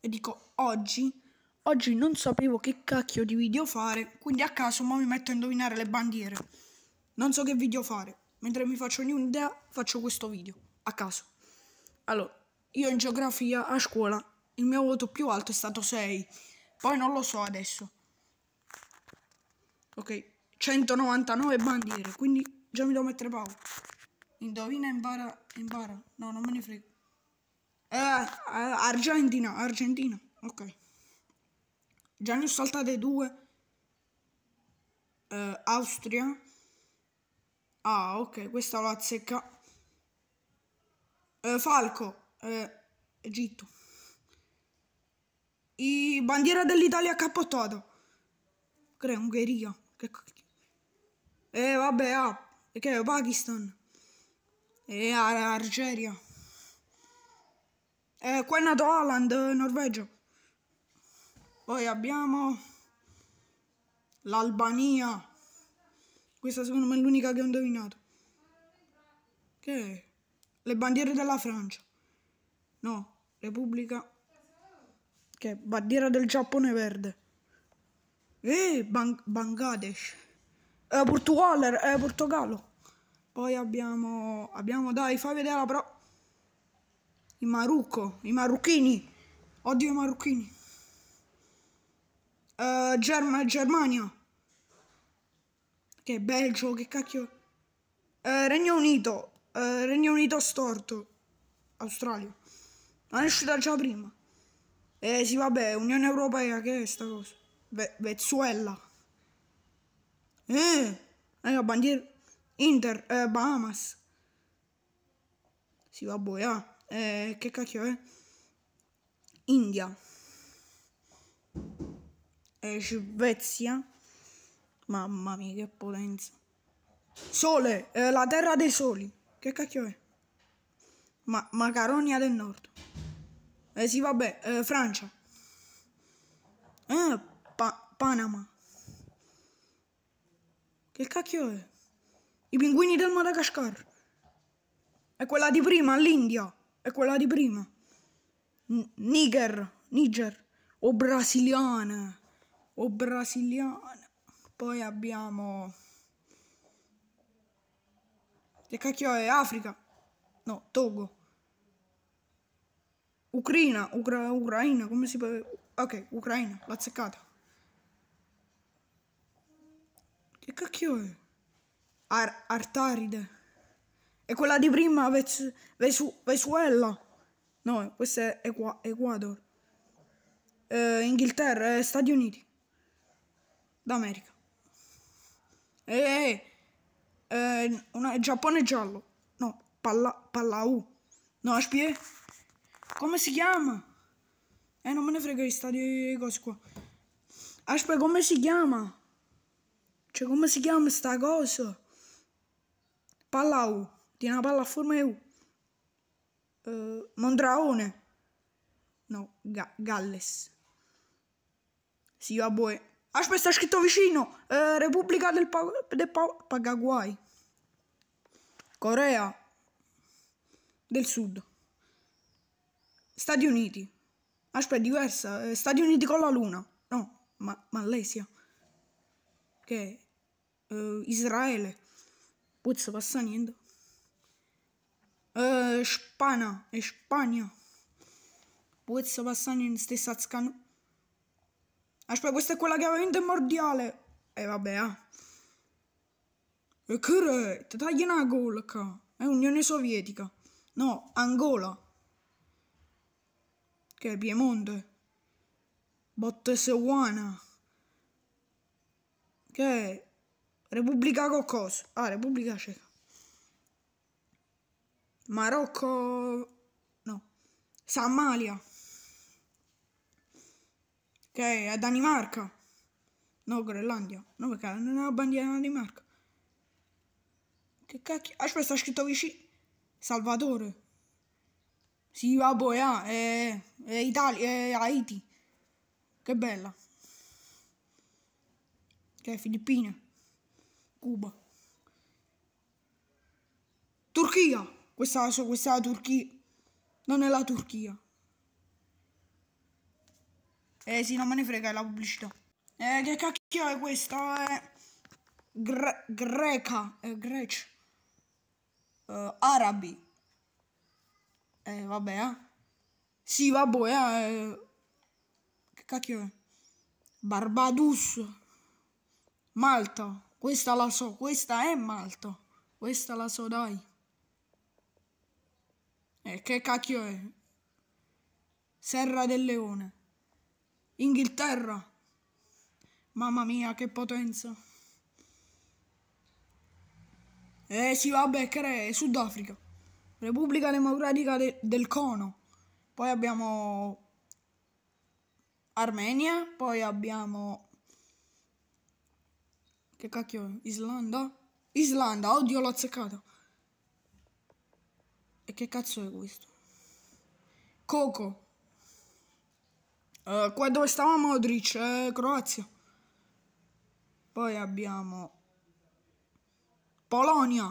e dico oggi, oggi non sapevo che cacchio di video fare, quindi a caso ma mi metto a indovinare le bandiere. Non so che video fare, mentre mi faccio un'idea faccio questo video, a caso. Allora, io in geografia a scuola il mio voto più alto è stato 6, poi non lo so adesso. Ok, 199 bandiere, quindi già mi devo mettere paura. Indovina, impara, impara. No, non me ne frega. Eh, eh, Argentina, Argentina, ok. Già ne ho saltate due. Eh, Austria. Ah, ok, questa la zecca. Eh, Falco, eh, Egitto. I bandiera dell'Italia cappottata. Crea Ungheria. Che cacchio. eh, vabbè, ah, che Pakistan. E eh, Ar Argeria. Eh, qua è nato Haaland, eh, Norvegia. Poi abbiamo l'Albania. Questa secondo me è l'unica che ho indovinato. Che è? Le bandiere della Francia. No, Repubblica. Che è? Bandiera del Giappone verde. Eh, Bang Bangladesh. Eh, Portugal, eh, Portogallo. Poi abbiamo, abbiamo, dai, fai vedere la prova. I Marucco, i marocchini. Oddio i marocchini. Uh, eh, Germ Germania. Che Belgio, che cacchio. Uh, Regno Unito. Uh, Regno Unito storto. Australia. Ma è uscita già prima. Eh sì, vabbè, Unione Europea, che è sta cosa? Ve Venezuela. Eh, la bandiera. Inter, eh, Bahamas. Si va a ah. boia. Eh, che cacchio è? India. E Svezia. Mamma mia, che potenza. Sole, eh, la terra dei soli. Che cacchio è? Ma Macaronia del Nord. Eh sì, vabbè, eh, Francia. Eh, pa Panama. Che cacchio è? I pinguini del Madagascar. È quella di prima, l'India è quella di prima. Niger, Niger, o brasiliana, o brasiliana. Poi abbiamo... Che cacchio è? Africa? No, Togo. Ucraina, Ucra Ucraina, come si può... Ok, Ucraina, l'ha azzeccata. Che cacchio è? Ar Artaride. E quella di prima Venezuela. No, questa è Ecuador. Eh, Inghilterra, eh, Stati Uniti. D'America. Eh, eh, una, Giappone giallo. No, palla, palla U. No, spie. Come si chiama? Eh, non me ne frega di stati cose qua. Aspetta, come si chiama? Cioè, come si chiama sta cosa? Palau di una palla a forma EU. Uh, eh, Mondraone. No, Ga Galles. Sì, vabbè. Aspetta, sta scritto vicino. Uh, Repubblica del, pa del pa Paraguay. Corea del Sud. Stati Uniti. Aspetta, diversa. Eh, Stati Uniti con la Luna. No, ma Malesia. Che? Okay. Uh, Israele. Puzza, passa niente. Uh, Spana, Spagna. Puoi Sebastiano in stessa scanu... Aspetta, questa è quella che aveva vinto il mordiale. E eh, vabbè, eh. E che re? tagli una gola, qua. È Unione Sovietica. No, Angola. Che è Piemonte. Botteseuana. Che è? Repubblica qualcosa. Ah, Repubblica Ceca. Marocco, no, che è Danimarca, no, Groenlandia, no perché non è la bandiera di Danimarca, che cacchio, aspetta ah, sta scritto vicino, Salvatore, sì va ah, è, è Italia, è Haiti, che bella, che okay, Filippine, Cuba, Turchia, questa, questa è la Turchia. Non è la Turchia. Eh sì, non me ne frega, è la pubblicità. Eh, che cacchio è questa? È... Eh, gre greca, eh, greci. Uh, eh, arabi. Eh, vabbè, eh. Sì, vabbè, eh, eh. Che cacchio è? Barbados. Malta. Questa la so, questa è Malta. Questa la so, dai. Eh, che cacchio è? Serra del Leone. Inghilterra. Mamma mia, che potenza. Eh sì, va a beccare Sudafrica. Repubblica Democratica de del Cono. Poi abbiamo Armenia, poi abbiamo... Che cacchio è? Islanda? Islanda, oddio l'ho azzeccato. E che cazzo è questo? Coco. Uh, qua dove stava Modric, eh, Croazia. Poi abbiamo Polonia.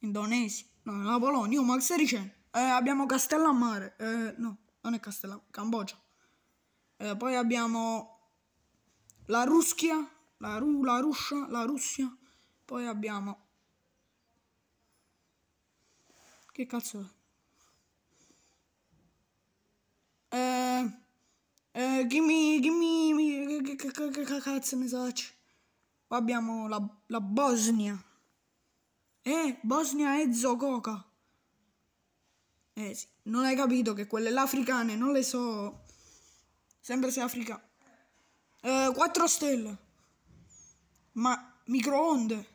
Indonesia. No, la Polonia, oh, ma che stai Eh, abbiamo Castellammare. Eh, no, non è Castellammare, Cambogia. Eh, poi abbiamo la Russia, la, Ru la Russia, la Russia. Poi abbiamo Che cazzo è? Eh, eh, gimmi, gimme, che, che, che, che cazzo mi sa Qua abbiamo la, la Bosnia. Eh, Bosnia e Zococa. Eh sì, non hai capito che quelle l'africane, non le so. Sempre se africane. Eh, 4 stelle. Ma microonde.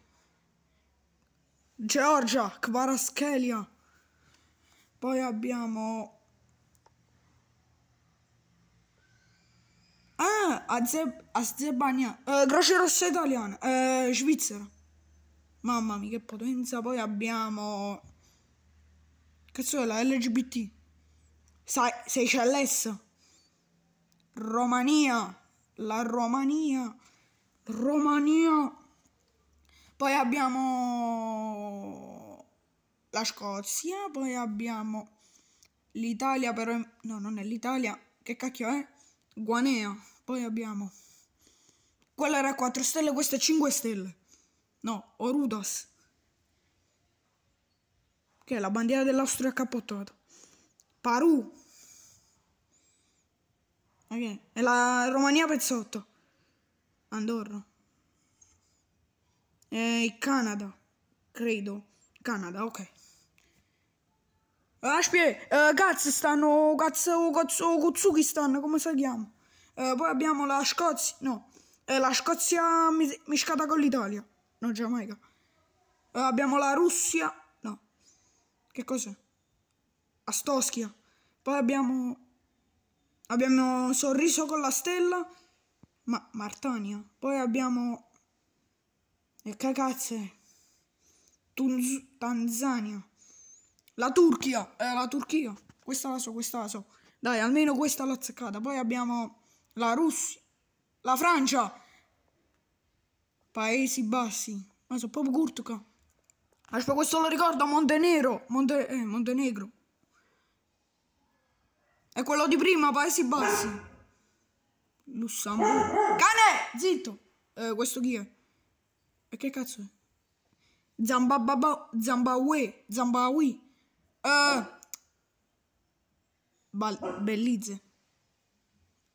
Georgia, Kvaraskelia poi abbiamo ah Azeb... Azerbaijan eh, Croce Rossa Italiana eh, Svizzera mamma mia che potenza poi abbiamo Che so, la LGBT Sai, sei c'è Romania la Romania Romania poi abbiamo la Scozia, poi abbiamo l'Italia, però no, non è l'Italia, che cacchio è? Guanea, poi abbiamo quella era 4 stelle, questa è 5 stelle. No, Orudos. Che è la bandiera dell'Austria cappottata. Paru. Ok, è la Romania pezzotto. Andorra. E il Canada, credo. Canada, ok. Aspetta, uh, eh, cazzo stanno, cazzo, cazzo, Kutsuki stanno, come si chiama? Uh, poi abbiamo la Scozia, no, eh, la Scozia mis miscata con l'Italia, no Giamaica. Uh, eh, abbiamo la Russia, no, che cos'è? Astoschia. Poi abbiamo, abbiamo Sorriso con la Stella, ma Martania. Poi abbiamo, e che cazzo è? Tunz Tanzania. La Turchia, eh, la Turchia. Questa la so, questa la so. Dai, almeno questa l'ho azzeccata. Poi abbiamo la Russia, la Francia, Paesi Bassi. Ma so proprio curtica. Aspetta, questo lo ricordo, Montenegro, Monte, eh, Montenegro. È quello di prima, Paesi Bassi. Lussemburgo. Cane, zitto. Eh, questo chi è? E che cazzo è? Zambababa, Zambawe, Zambawi. Uh, Bellizze.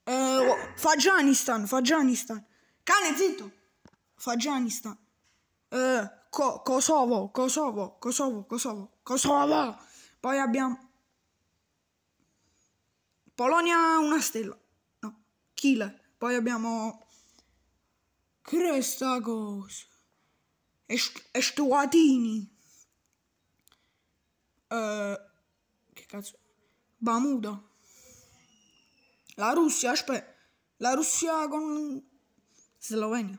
Uh, eh, oh, Fagianistan, Fagianistan. Cane, zitto. Fagianistan. Uh, eh, Co Kosovo, Kosovo, Kosovo, Kosovo, Kosovo. Poi abbiamo... Polonia una stella. No, Chile. Poi abbiamo... Cresta cosa. Estuatini. Eh, che cazzo? Bamuda. La Russia, aspetta. La Russia con Slovenia.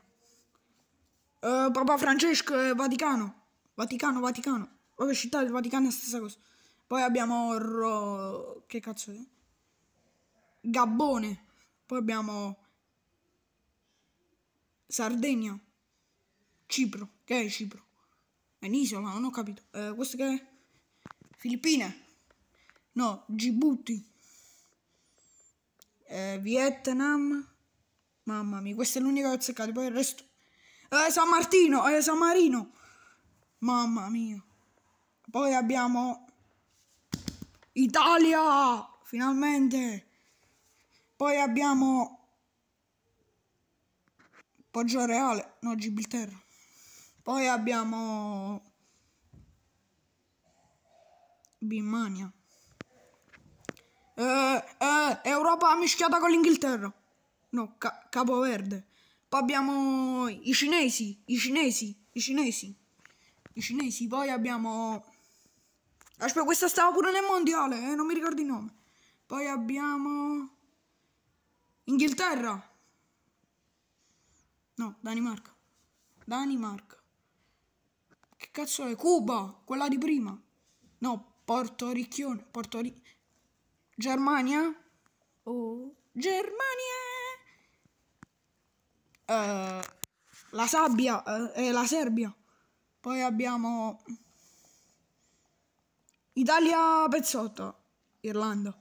Eh, Papa Francesco e Vaticano. Vaticano, Vaticano. Vabbè, città del Vaticano è la stessa cosa. Poi abbiamo... Ro... Che cazzo è? Gabbone. Poi abbiamo... Sardegna. Cipro. Che è Cipro? È un'isola, non ho capito. Eh, questo che è? Filippine, no, Djibouti, eh, Vietnam, mamma mia, questa è l'unica che ho azzeccato, poi il resto, eh, San Martino, eh, San Marino, mamma mia, poi abbiamo Italia, finalmente, poi abbiamo Poggio Reale, no Gibilterra, poi abbiamo Birmania. Eh, eh, Europa mischiata con l'Inghilterra. No, ca Capo Verde. Poi abbiamo i cinesi, i cinesi, i cinesi, i cinesi. Poi abbiamo... Aspetta, questa stava pure nel mondiale, eh, non mi ricordo il nome. Poi abbiamo... Inghilterra. No, Danimarca. Danimarca. Che cazzo è? Cuba, quella di prima. No, Porto Porto Portori... Germania? Oh, Germania! Uh, la sabbia uh, la Serbia. Poi abbiamo Italia Pezzotto, Irlanda.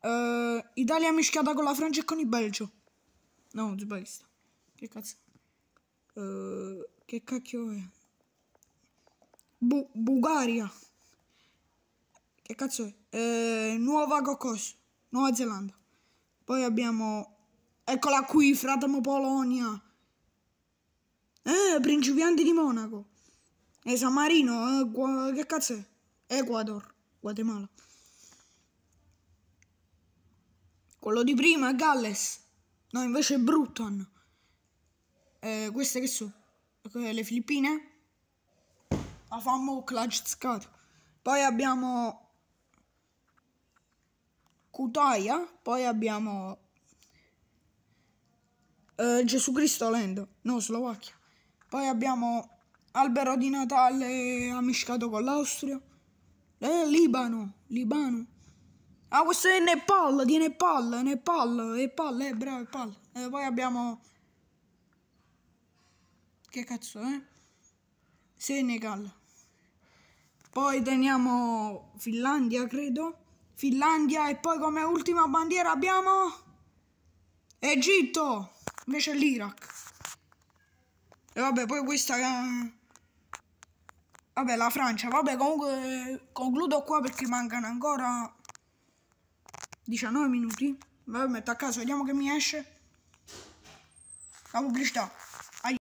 Uh, Italia mischiata con la Francia e con il Belgio. No, sbaglista. Che cazzo? Uh, che cacchio è? Bu Bulgaria. Che cazzo è? Eh, nuova Gokos, Nuova Zelanda. Poi abbiamo... Eccola qui, Fratamo Polonia. Eh, Principiante di Monaco. E San Marino, eh, che cazzo è? Ecuador, Guatemala. Quello di prima è Galles. No, invece è Bruton. Eh, queste che sono? Eh, le Filippine? La famo Klajtskat. Poi abbiamo Cutaia, poi abbiamo eh, Gesù Cristo Lendo, no Slovacchia, poi abbiamo Albero di Natale ammiscato con l'Austria, eh, Libano, Libano, ah questo è Nepal, di Nepal, Nepal, Nepal, eh bravo Nepal, eh, poi abbiamo, che cazzo eh, Senegal, poi teniamo Finlandia credo, Finlandia e poi come ultima bandiera abbiamo Egitto invece l'Iraq. E vabbè, poi questa Vabbè, la Francia. Vabbè, comunque concludo qua perché mancano ancora 19 minuti. Vabbè, metto a caso, vediamo che mi esce. La pubblicità.